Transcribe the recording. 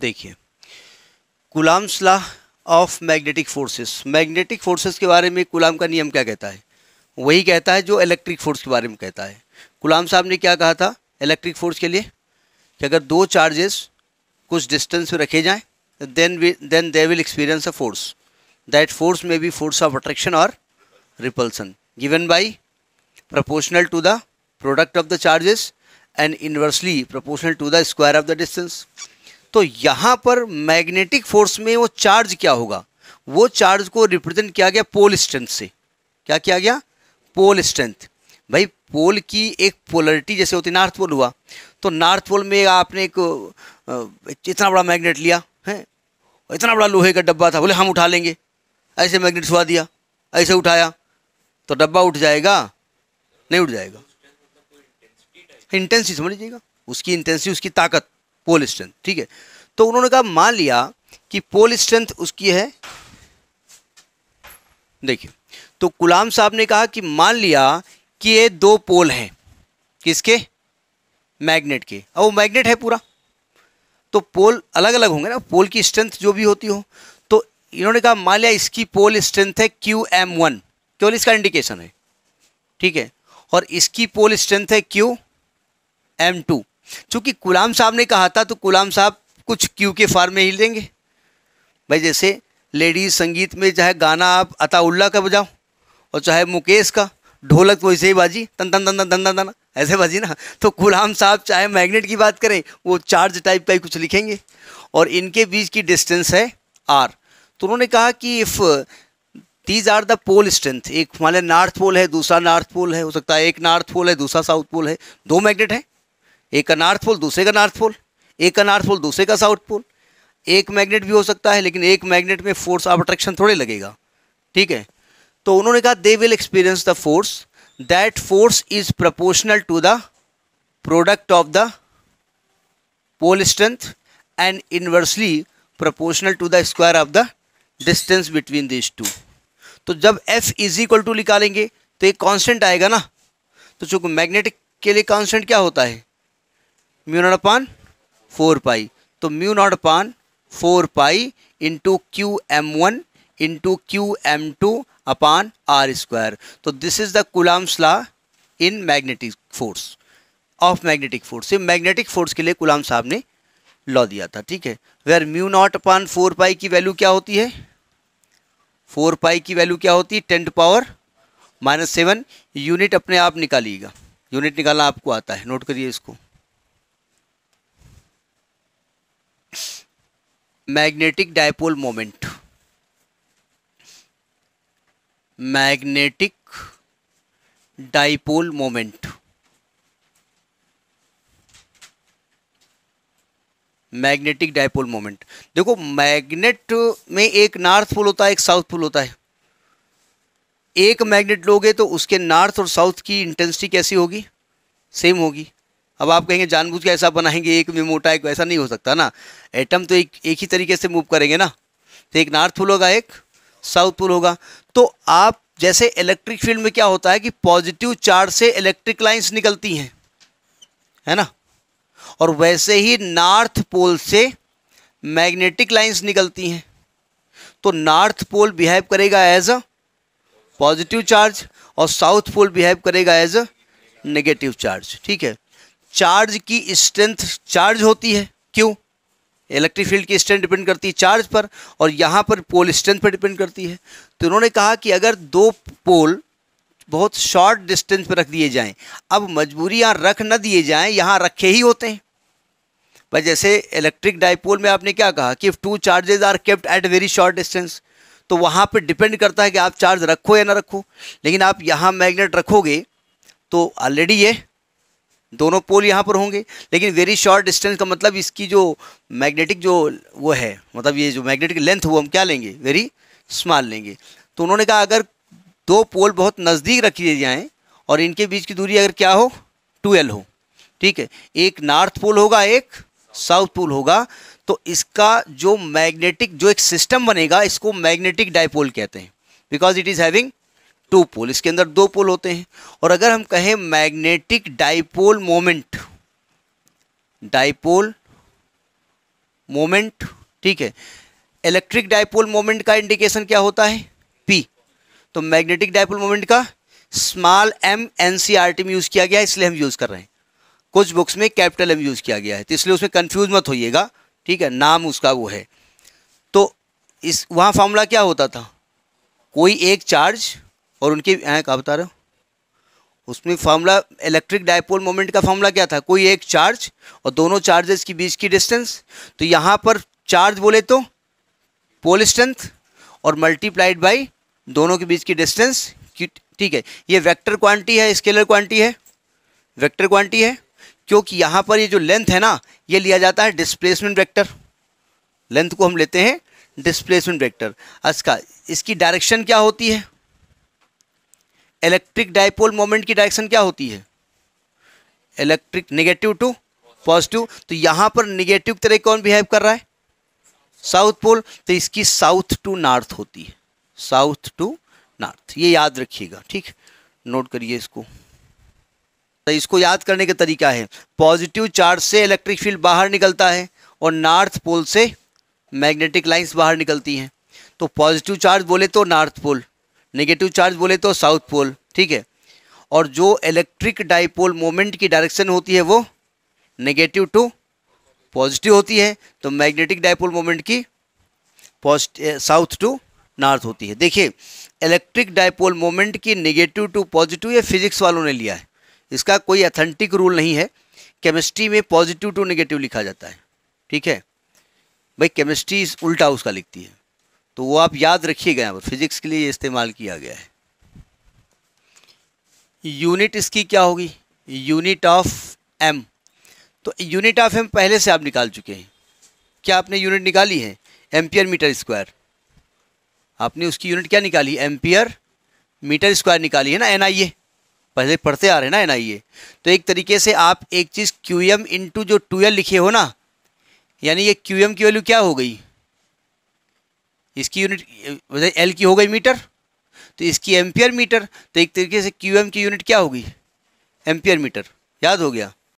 देखिए Coulomb's law of magnetic forces magnetic forces के बारे में गुलाम का नियम क्या कहता है वही कहता है जो इलेक्ट्रिक फोर्स के बारे में कहता है गुलाम साहब ने क्या कहा था इलेक्ट्रिक फोर्स के लिए कि अगर दो चार्जेस कुछ डिस्टेंस में रखे जाएं then then they will experience a force that force may be force of attraction और repulsion given by proportional to the product of the charges and inversely proportional to the square of the distance तो यहाँ पर magnetic force में वो charge क्या होगा वो charge को रिप्रेजेंट किया गया पोल स्ट्रेंथ से क्या किया गया पोल स्ट्रेंथ भाई पोल की एक पोलरिटी जैसे होती नॉर्थ पोल हुआ तो नॉर्थ पोल में आपने एक इतना बड़ा मैग्नेट लिया है इतना बड़ा लोहे का डब्बा था बोले हम उठा लेंगे ऐसे मैग्नेट छुआ दिया ऐसे उठाया तो डब्बा उठ जाएगा नहीं उठ जाएगा इंटेंसिटी मतलब समझ लीजिएगा उसकी इंटेंसिटी उसकी ताकत पोल स्ट्रेंथ ठीक है तो उन्होंने कहा मान लिया कि पोल स्ट्रेंथ उसकी है देखिए तो गुलाम साहब ने कहा कि मान लिया कि ये दो पोल हैं किसके मैग्नेट के अब वो मैग्नेट है पूरा तो पोल अलग अलग होंगे ना पोल की स्ट्रेंथ जो भी होती हो तो इन्होंने कहा मान लिया इसकी पोल स्ट्रेंथ है क्यू एम वन केवल इसका इंडिकेशन है ठीक है और इसकी पोल स्ट्रेंथ है क्यू एम टू चूंकि गुलाम साहब ने कहा था तो गुलाम साहब कुछ क्यू के फार्म में ही देंगे भाई जैसे लेडीज संगीत में चाहे गाना आप अताउल्ला का बजाओ और चाहे मुकेश का ढोलक तो वैसे ही बाजी तन तन तन तन तन तन ऐसे बाजी ना तो गुलाम साहब चाहे मैग्नेट की बात करें वो चार्ज टाइप का ही कुछ लिखेंगे और इनके बीच की डिस्टेंस है आर तो उन्होंने कहा कि if these are the pole strength एक हमारे नॉर्थ पोल है दूसरा नॉर्थ पोल है हो सकता है एक नॉर्थ पोल है दूसरा साउथ पोल है दो मैग्नेट है एक का नॉर्थ पोल दूसरे का नॉर्थ पोल एक का नॉर्थ पोल दूसरे का साउथ पोल एक मैग्नेट भी हो सकता है लेकिन एक मैग्नेट में फोर्स ऑफ अट्रैक्शन थोड़े लगेगा ठीक है तो उन्होंने कहा they will experience the force that force is proportional to the product of the pole strength and inversely proportional to the square of the distance between this two तो जब F is equal to निकालेंगे तो एक constant आएगा ना तो चूंकि magnetic के लिए कांस्टेंट क्या होता है mu naught upon four pi तो mu naught upon four pi into q m one into q m two upon r square तो this is the Coulomb's law in magnetic force of magnetic force ये magnetic force के लिए कुलाम साहब ने law दिया था ठीक है where mu naught upon four pi की वैल्यू क्या होती है फोर पाई की वैल्यू क्या होती है ten power minus seven unit अपने आप निकालिएगा यूनिट निकालना आपको आता है नोट करिए इसको magnetic dipole moment magnetic dipole moment magnetic dipole moment देखो मैग्नेट में एक नॉर्थ पोल होता है एक साउथ पोल होता है एक मैग्नेट लोगे तो उसके नॉर्थ और साउथ की इंटेंसिटी कैसी होगी सेम होगी अब आप कहेंगे जानबूझ के ऐसा बनाएंगे एक में मोटा एक ऐसा नहीं हो सकता ना एटम तो एक एक ही तरीके से मूव करेंगे ना तो एक नॉर्थ पोल होगा एक साउथ पोल होगा तो आप जैसे इलेक्ट्रिक फील्ड में क्या होता है कि पॉजिटिव चार्ज से इलेक्ट्रिक लाइन्स निकलती हैं है ना और वैसे ही नॉर्थ पोल से मैग्नेटिक लाइन्स निकलती हैं तो नॉर्थ पोल बिहेव करेगा एज अ पॉजिटिव चार्ज और साउथ पोल बिहेव करेगा एज अ नेगेटिव चार्ज ठीक है चार्ज की स्ट्रेंथ चार्ज होती है क्यों इलेक्ट्रिक फील्ड की स्ट्रेंथ डिपेंड करती है चार्ज पर और यहाँ पर पोल स्ट्रेंथ पर डिपेंड करती है तो उन्होंने कहा कि अगर दो पोल बहुत शॉर्ट डिस्टेंस पर रख दिए जाएं अब मजबूरी यहाँ रख न दिए जाएं यहाँ रखे ही होते हैं पर जैसे इलेक्ट्रिक डाइपोल में आपने क्या कहा कि two charges are kept at very short distance तो वहाँ पर डिपेंड करता है कि आप चार्ज रखो या ना रखो लेकिन आप यहाँ मैग्नेट रखोगे तो ऑलरेडी ये दोनों पोल यहाँ पर होंगे लेकिन वेरी शॉर्ट डिस्टेंस का मतलब इसकी जो मैग्नेटिक जो वो है मतलब ये जो मैग्नेटिक लेंथ वो हम क्या लेंगे वेरी स्मॉल लेंगे तो उन्होंने कहा अगर दो पोल बहुत नज़दीक रख जाएँ और इनके बीच की दूरी अगर क्या हो टूएल हो ठीक है एक नॉर्थ पोल होगा एक साउथ पोल होगा तो इसका जो मैग्नेटिक जो एक सिस्टम बनेगा इसको मैग्नेटिक डायपोल कहते हैं because it is having two pole इसके अंदर दो पोल होते हैं और अगर हम कहें magnetic dipole moment dipole moment ठीक है इलेक्ट्रिक डाइपोल मोमेंट का इंडिकेशन क्या होता है पी तो मैग्नेटिक डाइपोल मोमेंट का स्मॉल एम टी e में यूज़ किया गया है इसलिए हम यूज़ कर रहे हैं कुछ बुक्स में कैपिटल एम यूज़ किया गया है तो इसलिए उसमें कंफ्यूज मत होइएगा ठीक है नाम उसका वो है तो इस वहां फॉर्मूला क्या होता था कोई एक चार्ज और उनके यहाँ क्या बता रहे हो उसमें फार्मूला इलेक्ट्रिक डायपोल मोमेंट का फार्मूला क्या था कोई एक चार्ज और दोनों चार्जेस के बीच की डिस्टेंस तो यहाँ पर चार्ज बोले तो पोल स्ट्रेंथ और मल्टीप्लाइड बाई दोनों के बीच की डिस्टेंस ठीक है ये वेक्टर क्वांटिटी है स्केलर क्वांटिटी है वेक्टर क्वांटिटी है क्योंकि यहाँ पर ये जो लेंथ है ना ये लिया जाता है डिस्प्लेसमेंट वेक्टर लेंथ को हम लेते हैं डिस्प्लेसमेंट वेक्टर अच्छा इसकी डायरेक्शन क्या होती है इलेक्ट्रिक डाइपोल मोमेंट की डायरेक्शन क्या होती है इलेक्ट्रिक नेगेटिव टू पॉजिटिव तो यहाँ पर निगेटिव तरह कौन बिहेव कर रहा है साउथ पोल तो इसकी साउथ टू नॉर्थ होती है साउथ टू नॉर्थ ये याद रखिएगा ठीक नोट करिए इसको तो इसको याद करने का तरीका है पॉजिटिव चार्ज से इलेक्ट्रिक फील्ड बाहर निकलता है और नॉर्थ पोल से मैग्नेटिक लाइंस बाहर निकलती हैं तो पॉजिटिव चार्ज बोले तो नॉर्थ पोल नेगेटिव चार्ज बोले तो साउथ पोल ठीक है और जो इलेक्ट्रिक डाइपोल मोमेंट की डायरेक्शन होती है वो नेगेटिव टू पॉजिटिव होती है तो मैग्नेटिक डाइपोल मोमेंट की साउथ टू नॉर्थ होती है देखिए इलेक्ट्रिक डाइपोल मोमेंट की नेगेटिव टू पॉजिटिव ये फिजिक्स वालों ने लिया है इसका कोई अथेंटिक रूल नहीं है केमिस्ट्री में पॉजिटिव टू नेगेटिव लिखा जाता है ठीक है भाई केमिस्ट्री उल्टा उसका लिखती है तो वो आप याद रखिएगा यहाँ पर फिजिक्स के लिए इस्तेमाल किया गया है यूनिट इसकी क्या होगी यूनिट ऑफ एम तो यूनिट ऑफ एम पहले से आप निकाल चुके हैं क्या आपने यूनिट निकाली है एम्पियर मीटर स्क्वायर आपने उसकी यूनिट क्या निकाली एम्पियर मीटर स्क्वायर निकाली है ना एन पहले पढ़ते आ रहे हैं ना एन तो एक तरीके से आप एक चीज़ क्यू एम इंटू जो टू लिखे हो ना यानी ये क्यू एम की वैल्यू क्या हो गई इसकी यूनिट एल मतलब की हो गई मीटर तो इसकी एम्पियर मीटर तो एक तरीके से क्यू एम की यूनिट क्या होगी एम्पियर मीटर याद हो गया